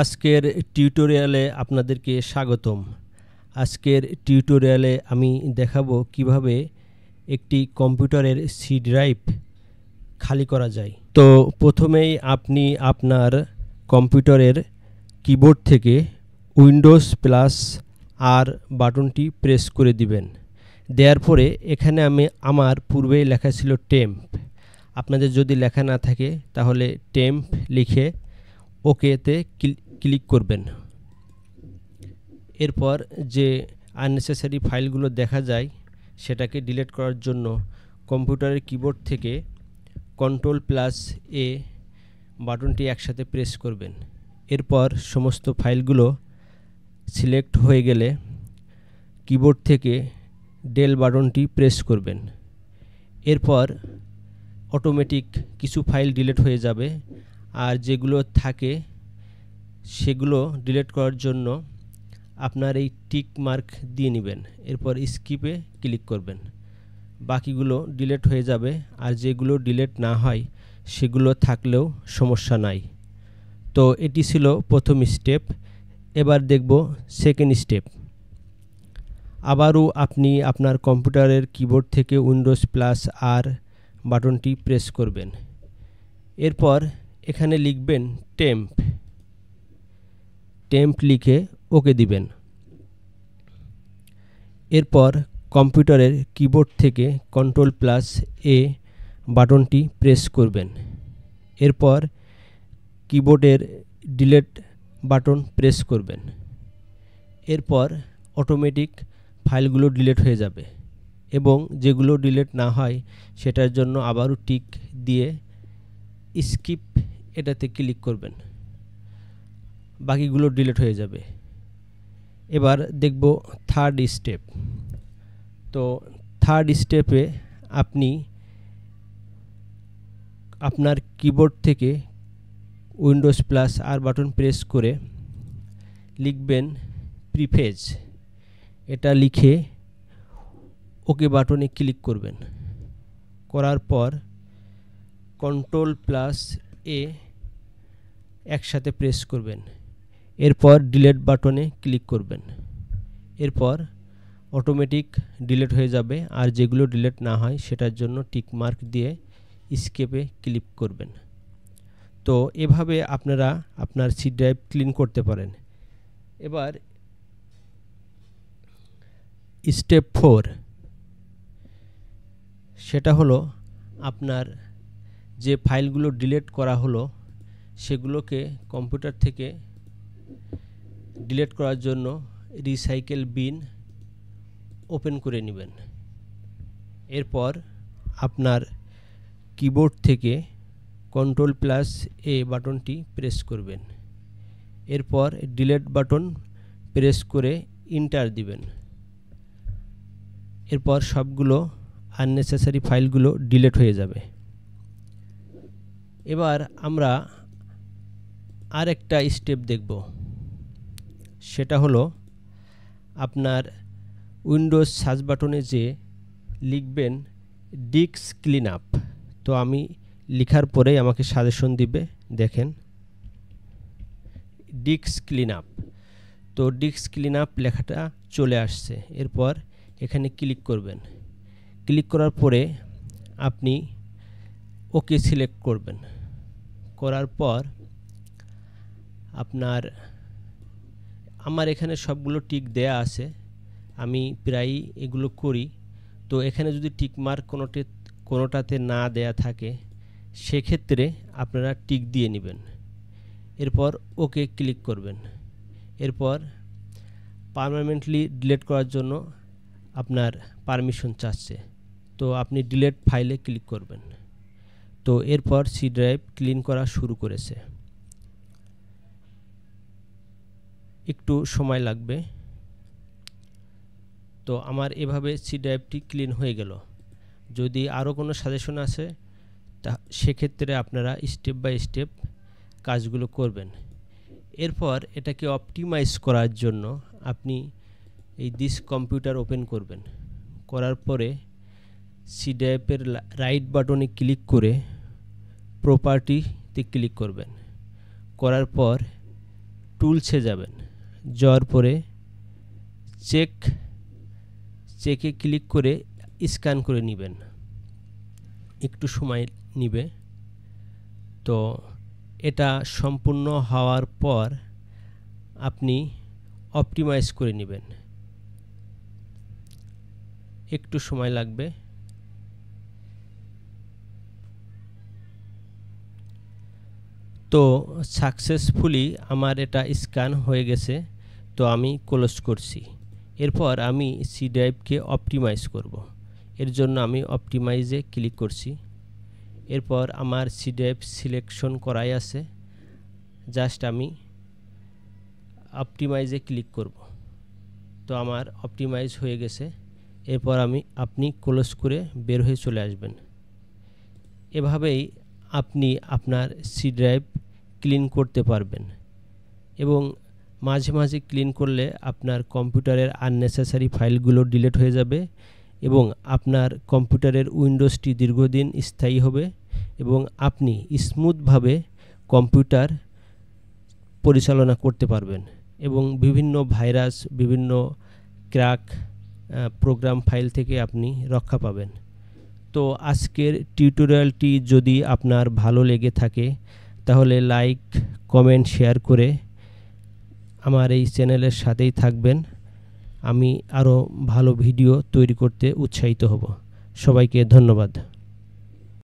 আজকের টিউটোরিয়ালে আপনাদেরকে স্বাগতম আজকের টিউটোরিয়ালে আমি দেখাবো কিভাবে একটি কম্পিউটারের সি ড্রাইভ খালি করা যায় তো প্রথমেই আপনি আপনার কম্পিউটারের কিবোর্ড থেকে উইন্ডোজ প্লাস আর বাটনটি প্রেস করে দিবেন দেওয়ার পরে এখানে আমি আমার পূর্বেই লেখা ছিল টেম্প আপনাদের যদি লেখা না থাকে তাহলে টেম্প লিখে ওকেতে ক্লিক করবেন এরপর যে আননেসেসারি ফাইলগুলো দেখা যায় সেটাকে ডিলিট করার জন্য কম্পিউটারের কিবোর্ড থেকে কন্ট্রোল প্লাস এ বাটনটি একসাথে প্রেস করবেন এরপর সমস্ত ফাইলগুলো সিলেক্ট হয়ে গেলে কিবোর্ড থেকে ডেল বাটনটি প্রেস করবেন এরপর অটোমেটিক কিছু ফাইল ডিলিট হয়ে যাবে আর যেগুলো থাকে সেগুলো ডিলিট করার জন্য আপনার এই টিক মার্ক দিয়ে নেবেন এরপর স্কিপে ক্লিক করবেন বাকিগুলো ডিলেট হয়ে যাবে আর যেগুলো ডিলেট না হয় সেগুলো থাকলেও সমস্যা নাই তো এটি ছিল প্রথম স্টেপ এবার দেখব সেকেন্ড স্টেপ আবারও আপনি আপনার কম্পিউটারের কিবোর্ড থেকে উইন্ডোজ প্লাস আর বাটনটি প্রেস করবেন এরপর এখানে লিখবেন টেম্প টেম্প লিখে ওকে দিবেন এরপর কম্পিউটারের কিবোর্ড থেকে কন্ট্রোল প্লাস এ বাটনটি প্রেস করবেন এরপর কিবোর্ডের ডিলেট বাটন প্রেস করবেন এরপর অটোমেটিক ফাইলগুলো ডিলেট হয়ে যাবে এবং যেগুলো ডিলেট না হয় সেটার জন্য আবারও টিক দিয়ে স্কিপ এটাতে ক্লিক করবেন বাকিগুলো ডিলিট হয়ে যাবে এবার দেখব থার্ড স্টেপ তো থার্ড স্টেপে আপনি আপনার কিবোর্ড থেকে Windows plus R button press করে লিখবেন প্রিফেজ এটা লিখে ওকে বাটনে ক্লিক করবেন করার পর কন্ট্রোল প্লাস এ একসাথে প্রেস করবেন এরপর ডিলেট বাটনে ক্লিক করবেন এরপর অটোমেটিক ডিলেট হয়ে যাবে আর যেগুলো ডিলেট না হয় সেটার জন্য টিক মার্ক দিয়ে স্কেপে ক্লিক করবেন তো এভাবে আপনারা আপনার সি ড্রাইভ ক্লিন করতে পারেন এবার স্টেপ ফোর সেটা হলো আপনার যে ফাইলগুলো ডিলেট করা হলো সেগুলোকে কম্পিউটার থেকে ডিলেট করার জন্য রিসাইকেল বিন ওপেন করে নেবেন এরপর আপনার কিবোর্ড থেকে কন্ট্রোল প্লাস এ বাটনটি প্রেস করবেন এরপর ডিলেট বাটন প্রেস করে ইন্টার দিবেন এরপর সবগুলো আননেসেসারি ফাইলগুলো ডিলেট হয়ে যাবে এবার আমরা আরেকটা স্টেপ দেখব সেটা হলো আপনার উইন্ডোজ সার্চ বাটনে যে লিখবেন ডিক্স ক্লিন আপ তো আমি লেখার পরেই আমাকে সাজেশন দিবে দেখেন ডিক্স ক্লিন আপ তো ডিক্স ক্লিন আপ লেখাটা চলে আসছে এরপর এখানে ক্লিক করবেন ক্লিক করার পরে আপনি ওকে সিলেক্ট করবেন করার পর আপনার আমার এখানে সবগুলো টিক দেয়া আছে আমি প্রায়ই এগুলো করি তো এখানে যদি টিক মার্ক কোনোটি কোনোটাতে না দেয়া থাকে সেক্ষেত্রে আপনারা টিক দিয়ে নেবেন এরপর ওকে ক্লিক করবেন এরপর পারমানেন্টলি ডিলেট করার জন্য আপনার পারমিশন চাচ্ছে তো আপনি ডিলেট ফাইলে ক্লিক করবেন তো এরপর সি ড্রাইভ ক্লিন করা শুরু করেছে একটু সময় লাগবে তো আমার এভাবে সি ড্রাইভটি ক্লিন হয়ে গেল যদি আরও কোনো সাজেশন আছে তা সেক্ষেত্রে আপনারা স্টেপ বাই স্টেপ কাজগুলো করবেন এরপর এটাকে অপটিমাইজ করার জন্য আপনি এই দিস কম্পিউটার ওপেন করবেন করার পরে সি ড্রাইভের রাইট বাটনে ক্লিক করে প্রপার্টিতে ক্লিক করবেন করার পর টুলসে যাবেন জ্বর পরে চেক চেকে ক্লিক করে স্ক্যান করে নেবেন একটু সময় নিবে তো এটা সম্পূর্ণ হওয়ার পর আপনি অপটিমাইজ করে নেবেন একটু সময় লাগবে তো সাকসেসফুলি আমার এটা স্ক্যান হয়ে গেছে তো আমি ক্লোজ করছি এরপর আমি সি ড্রাইভকে অপটিমাইজ করব। এর জন্য আমি অপটিমাইজে ক্লিক করছি এরপর আমার সি ড্রাইভ সিলেকশন করাই আছে জাস্ট আমি অপটিমাইজে ক্লিক করব। তো আমার অপটিমাইজ হয়ে গেছে এরপর আমি আপনি ক্লোজ করে বের হয়ে চলে আসবেন এভাবেই আপনি আপনার সি ড্রাইভ ক্লিন করতে পারবেন এবং মাঝে মাঝে ক্লিন করলে আপনার কম্পিউটারের আননেসেসারি ফাইলগুলো ডিলিট হয়ে যাবে এবং আপনার কম্পিউটারের উইন্ডোজটি দীর্ঘদিন স্থায়ী হবে এবং আপনি স্মুথভাবে কম্পিউটার পরিচালনা করতে পারবেন এবং বিভিন্ন ভাইরাস বিভিন্ন ক্র্যাক প্রোগ্রাম ফাইল থেকে আপনি রক্ষা পাবেন তো আজকের টিউটোরিয়ালটি যদি আপনার ভালো লেগে থাকে তাহলে লাইক কমেন্ট শেয়ার করে আমার এই চ্যানেলের সাথেই থাকবেন আমি আরও ভালো ভিডিও তৈরি করতে উৎসাহিত হব সবাইকে ধন্যবাদ